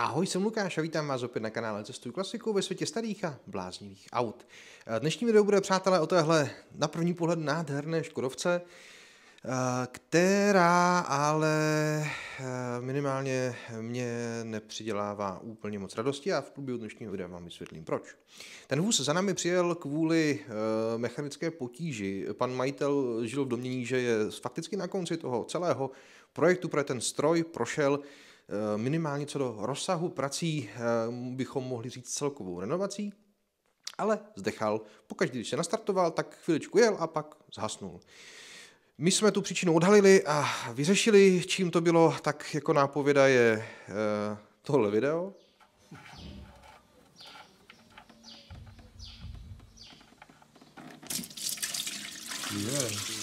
Ahoj, jsem Lukáš a vítám vás opět na kanále Cestuj klasiku ve světě starých a bláznivých aut. Eh, dnešní video bude, přátelé, o téhle na první pohled nádherné Škodovce, eh, která ale eh, minimálně mě nepřidělává úplně moc radosti a v průběhu dnešního videa vám vysvětlím proč. Ten vůz za námi přijel kvůli mechanické potíži. Pan majitel žil v domění, že je fakticky na konci toho celého projektu, pro ten stroj prošel Eh, minimálně co do rozsahu prací eh, bychom mohli říct celkovou renovací, ale zdechal. Pokaždé, když se nastartoval, tak chvíličku jel a pak zhasnul. My jsme tu příčinu odhalili a vyřešili, čím to bylo, tak jako nápověda je eh, tohle video. Yeah.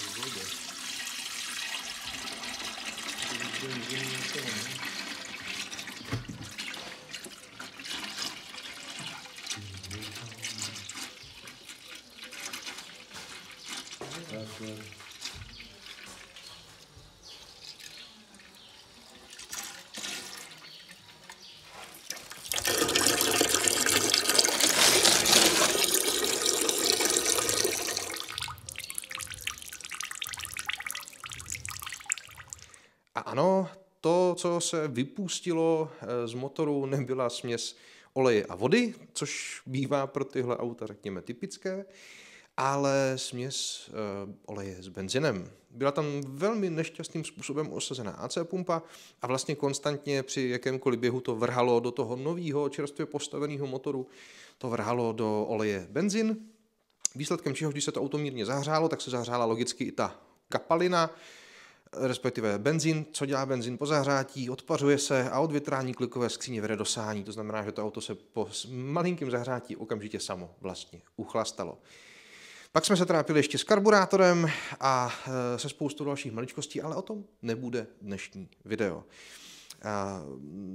se vypustilo eh, z motoru, nebyla směs oleje a vody, což bývá pro tyhle auta, řekněme, typické, ale směs eh, oleje s benzinem. Byla tam velmi nešťastným způsobem osazená AC pumpa a vlastně konstantně při jakémkoliv běhu to vrhalo do toho nového čerstvě postaveného motoru, to vrhalo do oleje benzin. Výsledkem čeho, když se to auto mírně zahřálo, tak se zahřála logicky i ta kapalina, respektive benzín, co dělá benzín po zahřátí, odpařuje se a odvětrání klikové skříně vede do To znamená, že to auto se po malinkém zahřátí okamžitě samo vlastně uchlastalo. Pak jsme se trápili ještě s karburátorem a e, se spoustou dalších maličkostí, ale o tom nebude dnešní video. A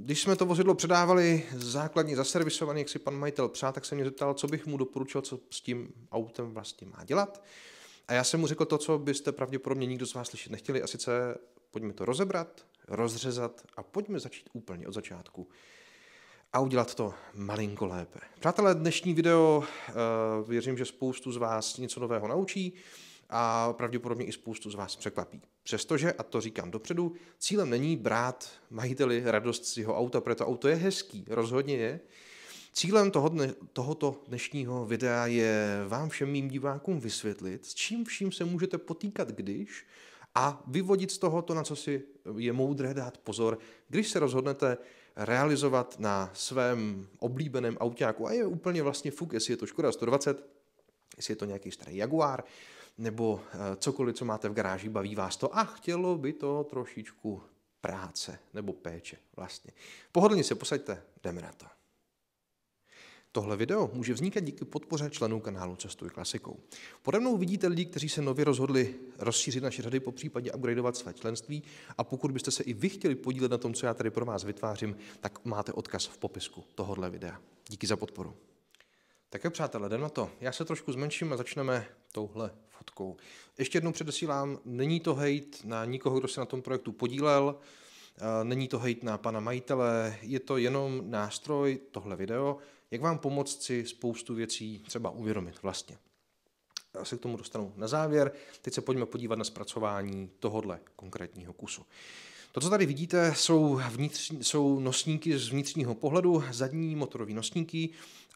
když jsme to vozidlo předávali základně zaservisovaný, jak si pan majitel přá, tak se mě zeptal, co bych mu doporučil, co s tím autem vlastně má dělat. A já jsem mu řekl to, co byste pravděpodobně nikdo z vás slyšet nechtěli, a sice pojďme to rozebrat, rozřezat a pojďme začít úplně od začátku a udělat to malinko lépe. Přátelé, dnešní video eh, věřím, že spoustu z vás něco nového naučí a pravděpodobně i spoustu z vás překvapí. Přestože, a to říkám dopředu, cílem není brát majiteli radost z jeho auta, protože to auto je hezký, rozhodně je, Cílem toho dne, tohoto dnešního videa je vám všem mým divákům vysvětlit, s čím vším se můžete potýkat, když a vyvodit z toho to, na co si je moudré dát pozor, když se rozhodnete realizovat na svém oblíbeném autáku. A je úplně vlastně fuk, jestli je to Škoda 120, jestli je to nějaký starý Jaguar, nebo eh, cokoliv, co máte v garáži, baví vás to a chtělo by to trošičku práce nebo péče vlastně. Pohodlně se posaďte, jdeme na to. Tohle video může vznikat díky podpoře členů kanálu Cestuj klasikou. Pode mnou vidíte lidi, kteří se nově rozhodli rozšířit naše řady, po případě upgradeovat své členství a pokud byste se i vy chtěli podílet na tom, co já tady pro vás vytvářím, tak máte odkaz v popisku tohohle videa. Díky za podporu. Tak jo, přátelé, jdem na to. Já se trošku zmenším a začneme touhle fotkou. Ještě jednou předesílám, není to hejt na nikoho, kdo se na tom projektu podílel, Eh, není to hejt na pana majitele, je to jenom nástroj, tohle video, jak vám pomoct si spoustu věcí třeba uvědomit vlastně. Já se k tomu dostanu na závěr. Teď se pojďme podívat na zpracování tohohle konkrétního kusu. To, co tady vidíte, jsou, vnitřní, jsou nosníky z vnitřního pohledu, zadní motorové nosníky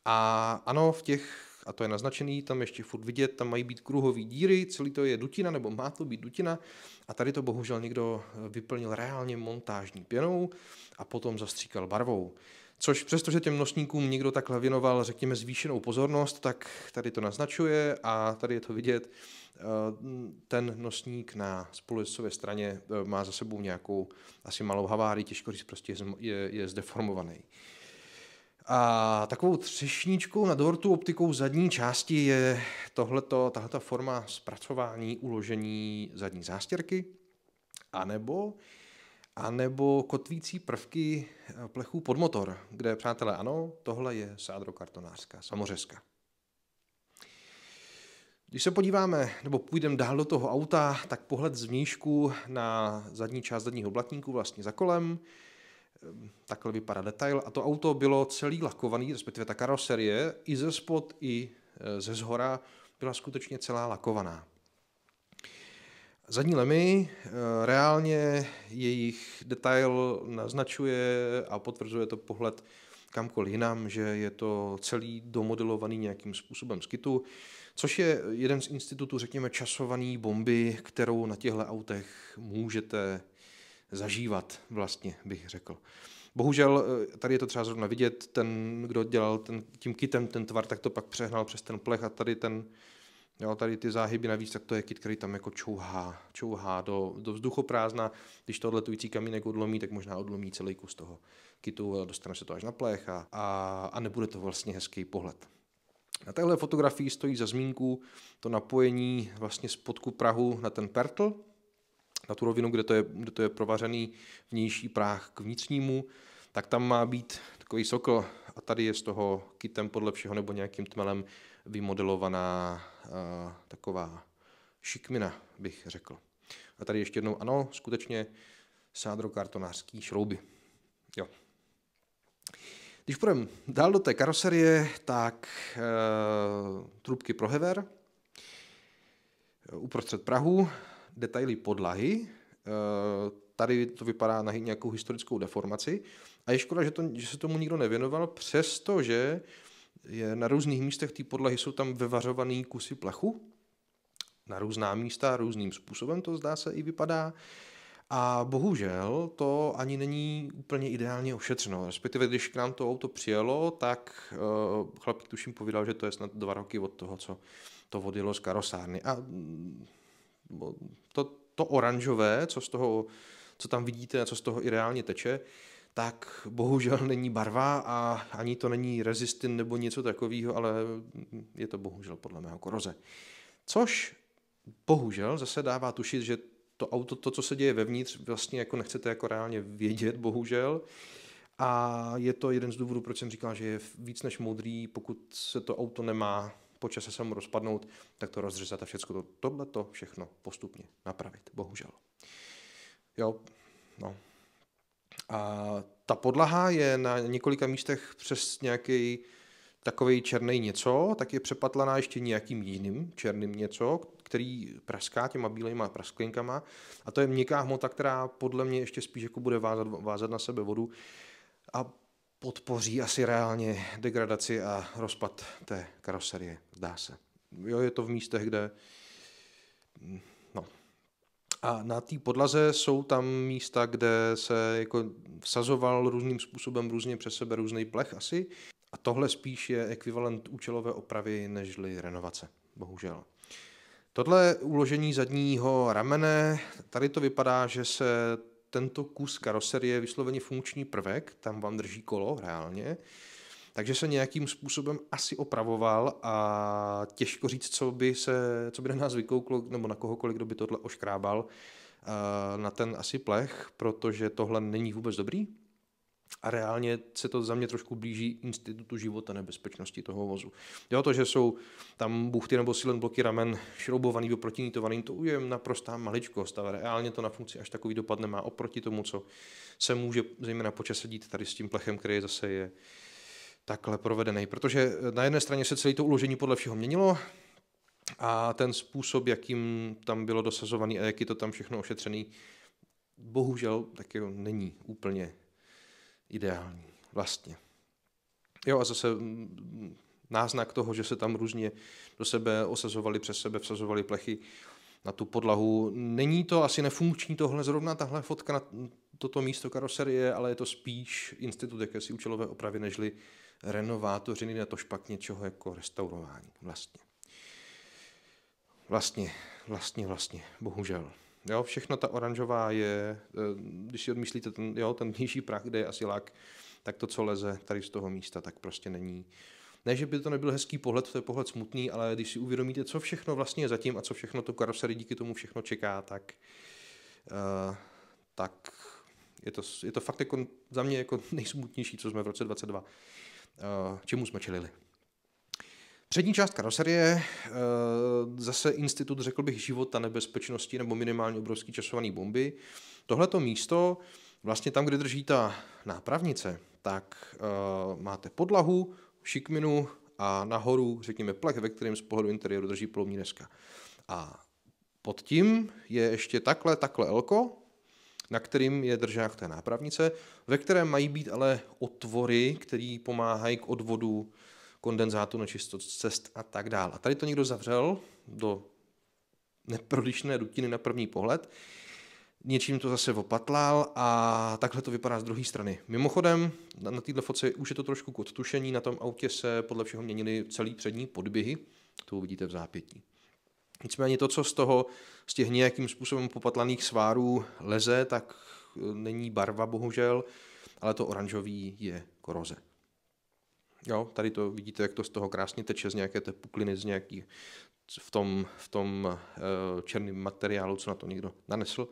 a ano, v těch a to je naznačený, tam ještě furt vidět, tam mají být kruhové díry, celý to je dutina, nebo má to být dutina a tady to bohužel někdo eh, vyplnil reálně montážní pěnou a potom zastříkal barvou. Což přestože těm nosníkům někdo takhle věnoval, řekněme, zvýšenou pozornost, tak tady to naznačuje a tady je to vidět. Eh, ten nosník na spolujezcové straně eh, má za sebou nějakou asi malou havárii, těžko říct, prostě je, je zdeformovaný. A takovou třešničkou na dortu optikou zadní části je tohleto, tahleta forma zpracování, uložení zadní zástěrky, anebo, anebo kotvící prvky eh, plechů pod motor, kde, přátelé, ano, tohle je sádrokartonářská samořezka. Když se podíváme, nebo půjdeme dál do toho auta, tak pohled z na zadní část zadního blatníku vlastně za kolem, takhle vypadá detail. A to auto bylo celý lakovaný, respektive ta karoserie, i ze spod, i e, ze zhora byla skutečně celá lakovaná. Zadní lemy, e, reálně jejich detail naznačuje a potvrzuje to pohled kamkoliv jinam, že je to celý domodelovaný nějakým způsobem z kitu, což je jeden z institutů, řekněme, časovaný bomby, kterou na těchto autech můžete zažívat, vlastně bych řekl. Bohužel eh, tady je to třeba zrovna vidět, ten, kdo dělal ten, tím kitem ten tvar, tak to pak přehnal přes ten plech a tady ten, jo, tady ty záhyby navíc, tak to je kit, který tam jako čouhá, čouhá do, do vzduchoprázdna. Když to odletující kamínek odlomí, tak možná odlomí celý kus toho kitu a dostane se to až na plech a, a, a nebude to vlastně hezký pohled. Na téhle fotografii stojí za zmínku to napojení vlastně spodku Prahu na ten pertl, na tu rovinu, kde to je, kde to je provařený vnější práh k vnitřnímu, tak tam má být takový sokl a tady je z toho kitem podle všeho nebo nějakým tmelem vymodelovaná uh, taková šikmina, bych řekl. A tady ještě jednou, ano, skutečně kartonářský šrouby. Jo. Když půjdeme dál do té karoserie, tak e, trubky pro hever eh, uprostřed Prahu, detaily podlahy. Eh, tady to vypadá na nějakou historickou deformaci. A je škoda, že, to, že se tomu nikdo nevěnoval, přestože je, na různých místech té podlahy jsou tam vyvařované kusy plechu. Na různá místa, různým způsobem to zdá se i vypadá. A bohužel to ani není úplně ideálně ošetřeno. Respektive, když k nám to auto přijelo, tak eh, chlapík tuším povídal, že to je snad dva roky od toho, co to vodilo z karosárny. A mm, to, to oranžové, co z toho, co tam vidíte a co z toho i reálně teče, tak bohužel není barva a ani to není rezistin nebo něco takového, ale je to bohužel podle mého koroze. Což bohužel zase dává tušit, že to auto, to, co se děje vevnitř, vlastně jako nechcete jako reálně vědět, bohužel. A je to jeden z důvodů, proč jsem říkal, že je víc než moudrý, pokud se to auto nemá po čase se mu rozpadnout, tak to rozřezat a všechno to, tohle to všechno postupně napravit, bohužel. Jo, no. A ta podlaha je na několika místech přes nějaký takový černý něco, tak je přepatlaná ještě nějakým jiným černým něco, který praská těma bílejma prasklinkama a to je měkká hmota, která podle mě ještě spíš jako bude vázat, vázat na sebe vodu a podpoří asi reálně degradaci a rozpad té karoserie, zdá se. Jo, je to v místech, kde... No. A na té podlaze jsou tam místa, kde se jako vsazoval různým způsobem různě přes sebe různý plech asi. A tohle spíš je ekvivalent účelové opravy nežli renovace, bohužel. Tohle uložení zadního ramene, tady to vypadá, že se tento kus karoserie je vysloveně funkční prvek, tam vám drží kolo reálně, takže se nějakým způsobem asi opravoval a těžko říct, co by, se, co by na nás vykouklo, nebo na kohokoliv, kdo by tohle oškrábal eh, na ten asi plech, protože tohle není vůbec dobrý a reálně se to za mě trošku blíží institutu života nebezpečnosti toho vozu. Jo, to, že jsou tam buchty nebo silen bloky ramen šroubovaný do protinítovaným, to je naprostá maličkost, ale reálně to na funkci až takový dopad nemá oproti tomu, co se může zejména počas dít tady s tím plechem, který zase je takhle provedený. Protože na jedné straně se celé to uložení podle všeho měnilo, a ten způsob, jakým tam bylo dosazovaný a jak je to tam všechno ošetřený, bohužel taky není úplně ideální vlastně. Jo a zase mm, mm, náznak toho, že se tam různě do sebe osazovali, přes sebe vsazovali plechy na tu podlahu. Není to asi nefunkční tohle, zrovna tahle fotka na toto místo karoserie, ale je to spíš institut jakési účelové opravy, nežli renovátořiny na to špak něčeho jako restaurování vlastně. Vlastně, vlastně, vlastně, bohužel. Jo, všechno ta oranžová je, eh, když si odmyslíte ten, jo, ten nižší prach, kde je asi lak, tak to, co leze tady z toho místa, tak prostě není. Ne, že by to nebyl hezký pohled, to je pohled smutný, ale když si uvědomíte, co všechno vlastně je zatím a co všechno to karosery díky tomu všechno čeká, tak, uh, tak je, to, je to fakt jako za mě jako nejsmutnější, co jsme v roce 22, uh, eh, čemu jsme čelili. Přední část karoserie, eh, zase institut, řekl bych, života nebezpečnosti nebo minimálně obrovský časovaný bomby. Tohleto místo, vlastně tam, kde drží ta nápravnice, tak eh, máte podlahu, šikminu a nahoru, řekněme, plech, ve kterém z pohledu interiéru drží plovní deska. A pod tím je ještě takhle, takhle elko, na kterým je držák té nápravnice, ve kterém mají být ale otvory, které pomáhají k odvodu kondenzátu, na čistot cest a tak dále. A tady to někdo zavřel do neprodyšné dutiny na první pohled, něčím to zase opatlal a takhle to vypadá z druhé strany. Mimochodem, na, na této fotce už je to trošku k odtušení, na tom autě se podle všeho měnily celý přední podběhy, to uvidíte v zápětí. Nicméně to, co z toho, z těch nějakým způsobem popatlaných svárů leze, tak e, není barva bohužel, ale to oranžový je koroze. Jo, tady to vidíte, jak to z toho krásně teče, z nějaké té pukliny, z nějaký, v tom, v tom eh, černém materiálu, co na to někdo nanesl.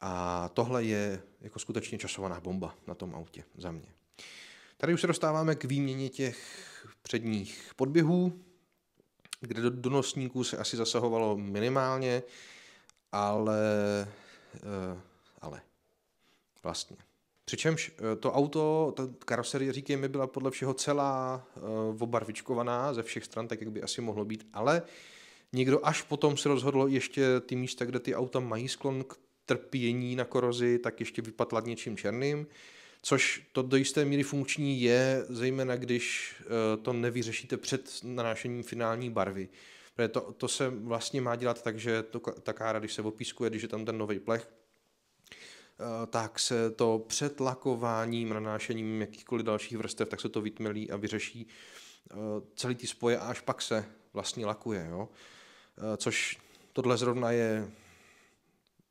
A tohle je jako skutečně časovaná bomba na tom autě za mě. Tady už se dostáváme k výměně těch předních podběhů, kde do donosníků se asi zasahovalo minimálně, ale, eh, ale vlastně Přičemž eh, to auto, ta karoserie, říkejme, byla podle všeho celá eh, obarvičkovaná ze všech stran, tak jak by asi mohlo být, ale někdo až potom se rozhodl ještě ty místa, kde ty auta mají sklon k trpění na korozi, tak ještě vypatlat něčím černým, což to do jisté míry funkční je, zejména když eh, to nevyřešíte před nanášením finální barvy. Protože to, to se vlastně má dělat tak, že to, ta kára, když se opískuje, když je tam ten nový plech, Eh, tak se to přetlakováním, nanášením jakýchkoliv dalších vrstev, tak se to vytmelí a vyřeší eh, celý ty spoje a až pak se vlastně lakuje. Jo? Eh, což tohle zrovna je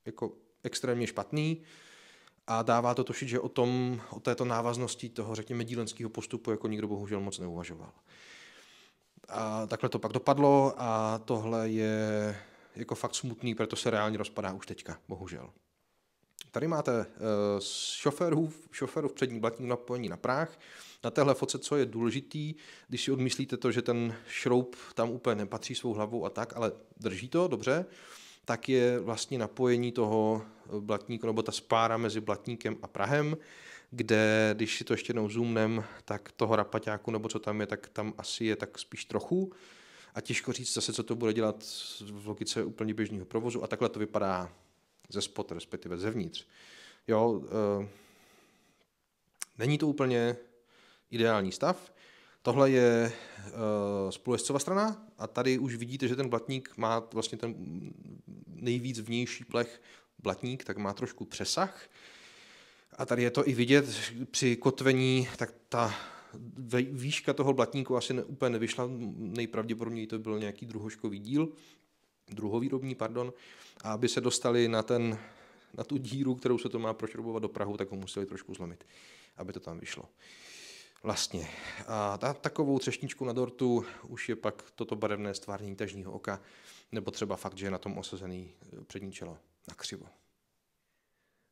jako extrémně špatný a dává to tošit, že o, tom, o této návaznosti toho, řekněme, dílenského postupu jako nikdo bohužel moc neuvažoval. A takhle to pak dopadlo a tohle je jako fakt smutný, proto se reálně rozpadá už teďka, bohužel. Tady máte eh, šoférů, šoférů v přední blatník napojení na práh. Na téhle fotce, co je důležitý, když si odmyslíte to, že ten šroub tam úplně nepatří svou hlavou a tak, ale drží to dobře, tak je vlastně napojení toho blatníku, nebo ta spára mezi blatníkem a Prahem, kde když si to ještě jednou zoomnem, tak toho rapaťáku nebo co tam je, tak tam asi je tak spíš trochu. A těžko říct zase, co to bude dělat v logice úplně běžného provozu. A takhle to vypadá ze spod, respektive zevnitř. Jo, uh, není to úplně ideální stav. Tohle je uh, eh, spolujezcová strana a tady už vidíte, že ten blatník má vlastně ten nejvíc vnější plech blatník, tak má trošku přesah. A tady je to i vidět při kotvení, tak ta výška toho blatníku asi ne, úplně nevyšla, nejpravděpodobněji to byl nějaký druhoškový díl, druhovýrobní, pardon, a aby se dostali na, ten, na tu díru, kterou se to má prošroubovat do Prahu, tak ho museli trošku zlomit, aby to tam vyšlo. Vlastně. A ta, takovou třešničku na dortu už je pak toto barevné stvárnění tažního oka, nebo třeba fakt, že je na tom osazený eh, přední čelo na křivo.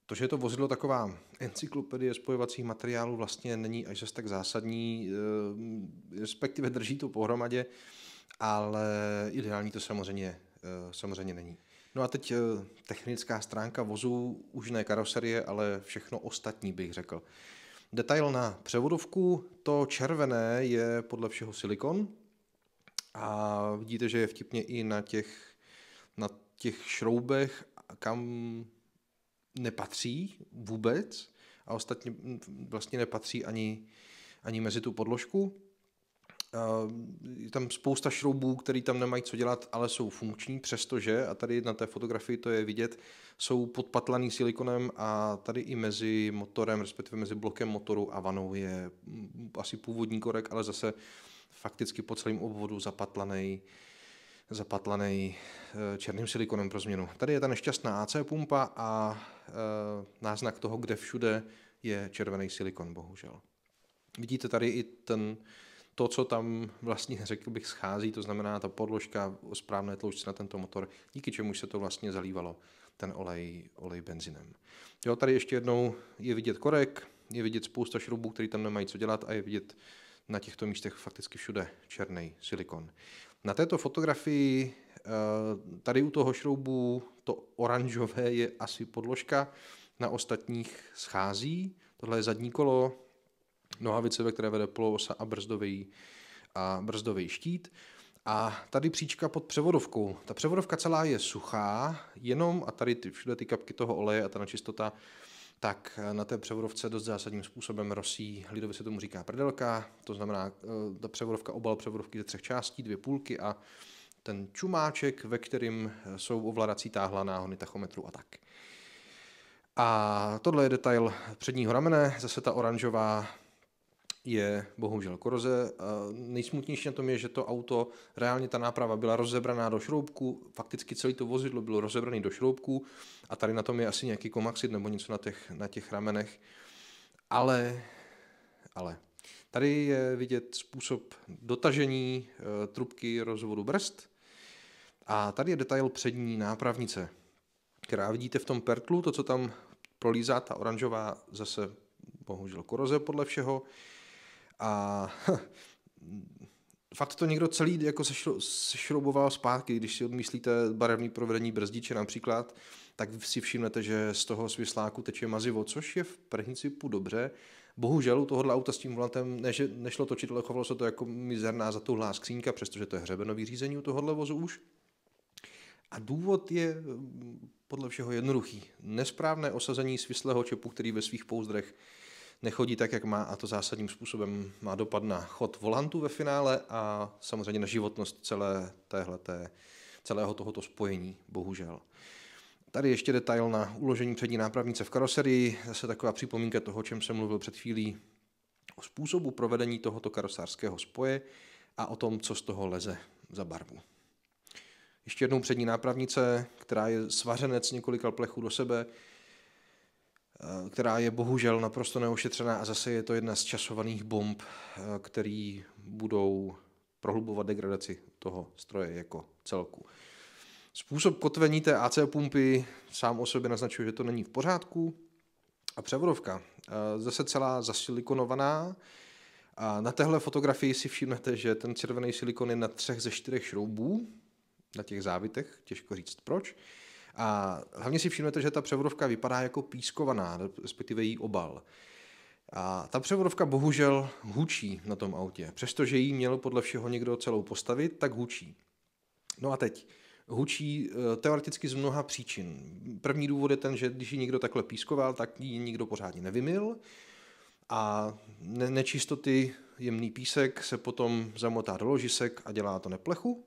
To, že je to vozidlo taková encyklopedie spojovacích materiálů, vlastně není až zase tak zásadní, eh, respektive drží to pohromadě, ale ideální to samozřejmě Eh, samozřejmě není. No a teď eh, technická stránka vozů už ne karoserie, ale všechno ostatní bych řekl. Detail na převodovku, to červené je podle všeho silikon a vidíte, že je vtipně i na těch, na těch šroubech, kam nepatří vůbec a ostatně mm, vlastně nepatří ani, ani mezi tu podložku. Ehm, je tam spousta šroubů, které tam nemají co dělat, ale jsou funkční, přestože, a tady na té fotografii to je vidět, jsou podpatlaný silikonem a tady i mezi motorem, respektive mezi blokem motoru a vanou je mm, asi původní korek, ale zase fakticky po celém obvodu zapatlaný zapatlaný eh, černým silikonem pro změnu. Tady je ta nešťastná AC pumpa a eh, náznak toho, kde všude je červený silikon, bohužel. Vidíte tady i ten to, co tam vlastně, řekl bych, schází, to znamená ta podložka o správné tloušce na tento motor, díky čemu se to vlastně zalívalo ten olej, olej benzinem. Jo, tady ještě jednou je vidět korek, je vidět spousta šroubů, které tam nemají co dělat a je vidět na těchto místech fakticky všude černý silikon. Na této fotografii eh, tady u toho šroubu to oranžové je asi podložka, na ostatních schází. Tohle je zadní kolo, nohavice, ve které vede poloosa a brzdový, a brzdový štít. A tady příčka pod převodovkou. Ta převodovka celá je suchá, jenom, a tady ty, všude ty kapky toho oleje a ta nečistota, tak eh, na té převodovce dost zásadním způsobem rosí, lidově se tomu říká prdelka, to znamená eh, ta převodovka, obal převodovky ze třech částí, dvě půlky a ten čumáček, ve kterým eh, jsou ovladací táhla náhony tachometru a tak. A tohle je detail předního ramene, zase ta oranžová je bohužel koroze. Nejsmutnější na tom je, že to auto, reálně ta náprava byla rozebraná do šroubku, fakticky celé to vozidlo bylo rozebrané do šroubku a tady na tom je asi nějaký komaxid nebo něco na těch, na těch ramenech. Ale, ale, tady je vidět způsob dotažení eh, trubky rozvodu brzd a tady je detail přední nápravnice, která vidíte v tom pertlu, to, co tam prolízá ta oranžová zase bohužel koroze podle všeho, a fakt to někdo celý jako sešrouboval zpátky, když si odmyslíte barevný provedení brzdiče například, tak si všimnete, že z toho svisláku teče mazivo, což je v principu dobře. Bohužel u tohohle auta s tím volantem ne, nešlo točit, ale chovalo se to jako mizerná tu skřínka, přestože to je hřebenový řízení u tohohle vozu už. A důvod je mm, podle všeho jednoduchý. Nesprávné osazení svislého čepu, který ve svých pouzdrech nechodí tak, jak má a to zásadním způsobem má dopad na chod volantů ve finále a samozřejmě na životnost celé téhleté, celého tohoto spojení, bohužel. Tady ještě detail na uložení přední nápravnice v karoserii, zase taková připomínka toho, čem jsem mluvil před chvílí, o způsobu provedení tohoto karosářského spoje a o tom, co z toho leze za barvu. Ještě jednou přední nápravnice, která je svařenec několika plechů do sebe, Eh, která je bohužel naprosto neošetřená a zase je to jedna z časovaných bomb, eh, který budou prohlubovat degradaci toho stroje jako celku. Způsob kotvení té AC pumpy sám o sobě naznačuje, že to není v pořádku. A převodovka, eh, zase celá zasilikonovaná. A na téhle fotografii si všimnete, že ten červený silikon je na třech ze čtyřech šroubů, na těch závitech, těžko říct proč. A hlavně si všimnete, že ta převodovka vypadá jako pískovaná, respektive její obal. A ta převodovka bohužel hučí na tom autě. Přestože ji měl podle všeho někdo celou postavit, tak hučí. No a teď. Hučí eh, teoreticky z mnoha příčin. První důvod je ten, že když ji někdo takhle pískoval, tak ji nikdo pořádně nevymyl a nečistoty, jemný písek se potom zamotá do ložisek a dělá to neplechu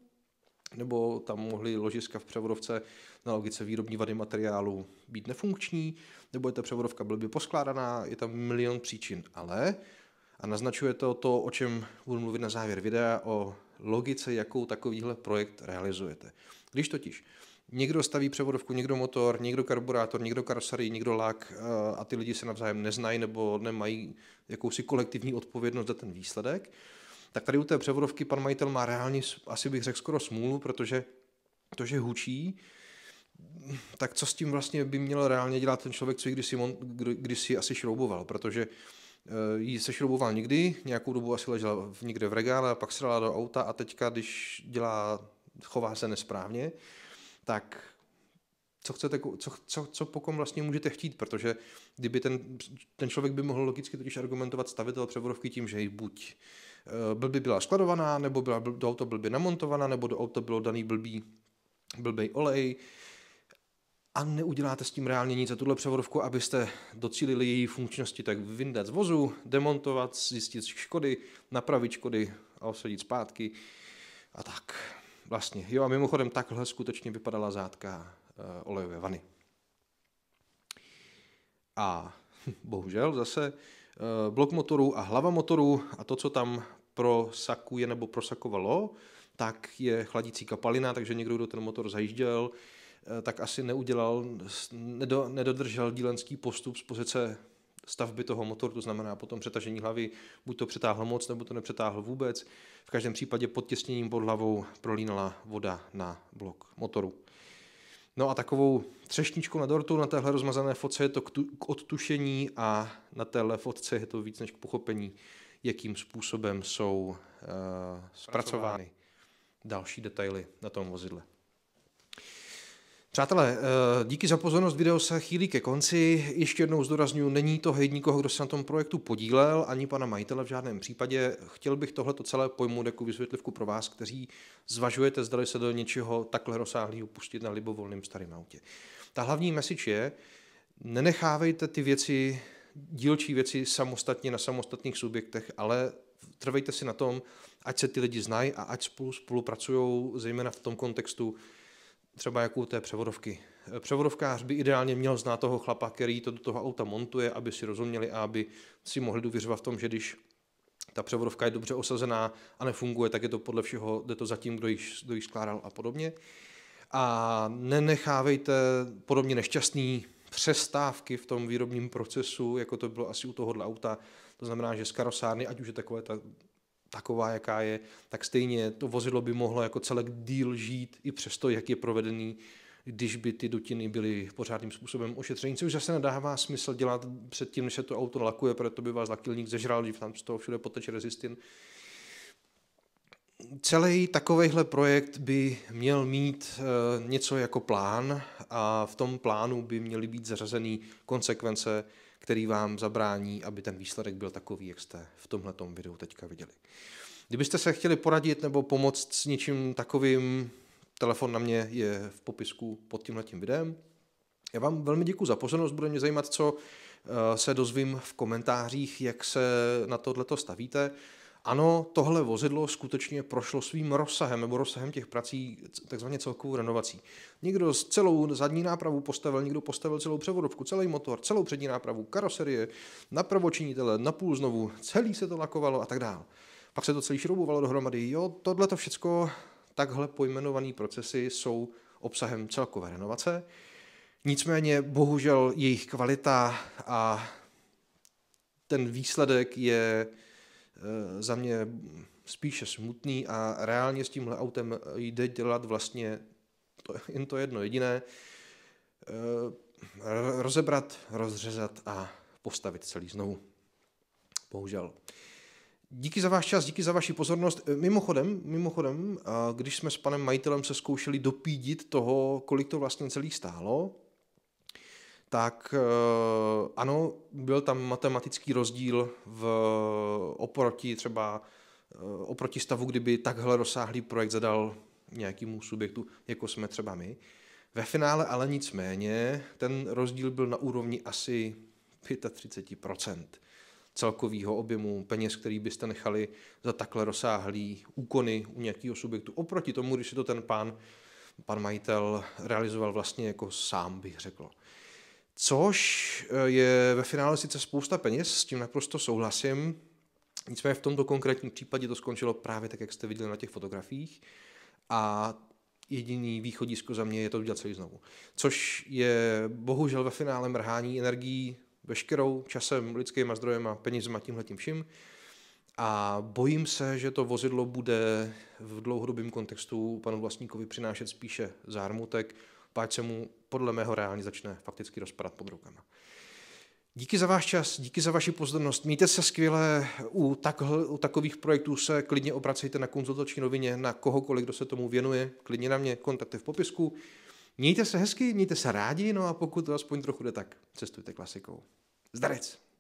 nebo tam mohly ložiska v převodovce na logice výrobní vady materiálu být nefunkční, nebo je ta převodovka blbě poskládaná, je tam milion příčin, ale a naznačuje to to, o čem budu mluvit na závěr videa, o logice, jakou takovýhle projekt realizujete. Když totiž někdo staví převodovku, někdo motor, někdo karburátor, někdo karosary, někdo lak eh, a ty lidi se navzájem neznají nebo nemají jakousi kolektivní odpovědnost za ten výsledek, tak tady u té převodovky pan majitel má reálně, asi bych řekl, skoro smůlu, protože to, že hučí, tak co s tím vlastně by měl reálně dělat ten člověk, co ji kdysi, mon, kdysi asi šrouboval, protože eh, ji šrouboval nikdy, nějakou dobu asi ležela někde v regále, pak se dala do auta a teďka, když dělá, chová se nesprávně, tak co, chcete, co, co, co po kom vlastně můžete chtít, protože kdyby ten, ten člověk by mohl logicky totiž argumentovat stavitel převodovky tím, že ji buď uh, Eh, blbě byla skladovaná, nebo byla do auta blbě namontovaná, nebo do auta bylo daný blbý, blbý olej a neuděláte s tím reálně nic za tuhle převodovku, abyste docílili její funkčnosti, tak vyndat z vozu, demontovat, zjistit škody, napravit škody a osadit zpátky a tak. Vlastně. Jo a mimochodem takhle skutečně vypadala zátka eh, olejové vany. A bohužel zase Eh, blok motorů a hlava motorů a to, co tam prosakuje nebo prosakovalo, tak je chladící kapalina, takže někdo, kdo ten motor zajížděl, eh, tak asi neudělal, nedo, nedodržel dílenský postup z pozice stavby toho motoru, to znamená potom přetažení hlavy, buď to přetáhl moc, nebo to nepřetáhl vůbec. V každém případě pod těsněním pod hlavou prolínala voda na blok motoru. No a takovou třešničku na dortu na téhle rozmazané fotce je to k, tu, k odtušení a na téhle fotce je to víc než k pochopení, jakým způsobem jsou uh, zpracovány další detaily na tom vozidle. Přátelé, eh, díky za pozornost, video se chýlí ke konci. Ještě jednou zdůraznuju, není to hejt nikoho, kdo se na tom projektu podílel, ani pana majitele v žádném případě. Chtěl bych tohleto celé pojmout jako vysvětlivku pro vás, kteří zvažujete, zdali se do něčeho takhle rozsáhlého pustit na libovolném starém autě. Ta hlavní message je, nenechávejte ty věci, dílčí věci samostatně na samostatných subjektech, ale trvejte si na tom, ať se ty lidi znají a ať spolu spolupracují, zejména v tom kontextu, třeba jako u té převodovky. Převodovkář by ideálně měl znát toho chlapa, který to do toho auta montuje, aby si rozuměli a aby si mohli důvěřovat v tom, že když ta převodovka je dobře osazená a nefunguje, tak je to podle všeho, jde to zatím, kdo ji, kdo ji skládal a podobně. A nenechávejte podobně nešťastný přestávky v tom výrobním procesu, jako to bylo asi u tohohle auta. To znamená, že z karosárny, ať už je takové ta taková, jaká je, tak stejně to vozidlo by mohlo jako celek díl žít i přesto, jak je provedený, když by ty dutiny byly pořádným způsobem ošetřeny, což zase nedává smysl dělat předtím, než se to auto lakuje, proto by vás lakilník zežral, když tam z toho všude poteče rezistin. Celý takovýhle projekt by měl mít e, něco jako plán a v tom plánu by měly být zařazeny konsekvence který vám zabrání, aby ten výsledek byl takový, jak jste v tomhle videu teďka viděli. Kdybyste se chtěli poradit nebo pomoct s něčím takovým, telefon na mě je v popisku pod tímhletím videem. Já vám velmi děkuji za pozornost, bude mě zajímat, co eh, se dozvím v komentářích, jak se na tohleto stavíte ano, tohle vozidlo skutečně prošlo svým rozsahem nebo rozsahem těch prací takzvaně celkovou renovací. Někdo z celou zadní nápravu postavil, někdo postavil celou převodovku, celý motor, celou přední nápravu, karoserie, napravočinitele, napůl znovu, celý se to lakovalo a tak dále. Pak se to celý šroubovalo dohromady. Jo, tohle to všecko, takhle pojmenované procesy jsou obsahem celkové renovace. Nicméně, bohužel, jejich kvalita a ten výsledek je Eh, za mě spíše smutný a reálně s tímhle autem jde dělat vlastně to, jen to jedno jediné, eh, rozebrat, rozřezat a postavit celý znovu. Bohužel. Díky za váš čas, díky za vaši pozornost. Eh, mimochodem, mimochodem, když jsme s panem majitelem se zkoušeli dopídit toho, kolik to vlastně celý stálo, tak eh, ano, byl tam matematický rozdíl v, oproti třeba eh, oproti stavu, kdyby takhle rozsáhlý projekt zadal nějakému subjektu, jako jsme třeba my. Ve finále ale nicméně ten rozdíl byl na úrovni asi 35% celkového objemu peněz, který byste nechali za takhle rozsáhlý úkony u nějakého subjektu. Oproti tomu, když si to ten pán, pan majitel realizoval vlastně jako sám, bych řekl což eh, je ve finále sice spousta peněz, s tím naprosto souhlasím, nicméně v tomto konkrétním případě to skončilo právě tak, jak jste viděli na těch fotografiích a jediný východisko za mě je to udělat celý znovu. Což je bohužel ve finále mrhání energií veškerou časem, zdrojem a penězma, tímhletím vším. A bojím se, že to vozidlo bude v dlouhodobém kontextu panu vlastníkovi přinášet spíše zármutek páč se mu podle mého reálně začne fakticky rozpadat pod rukama. Díky za váš čas, díky za vaši pozornost. Mějte se skvěle. U, takhle, u takových projektů se klidně obracejte na konzultační novině, na kohokoliv, kdo se tomu věnuje. Klidně na mě, kontakty v popisku. Mějte se hezky, mějte se rádi, no a pokud to aspoň trochu jde, tak cestujte klasikou. Zdarec!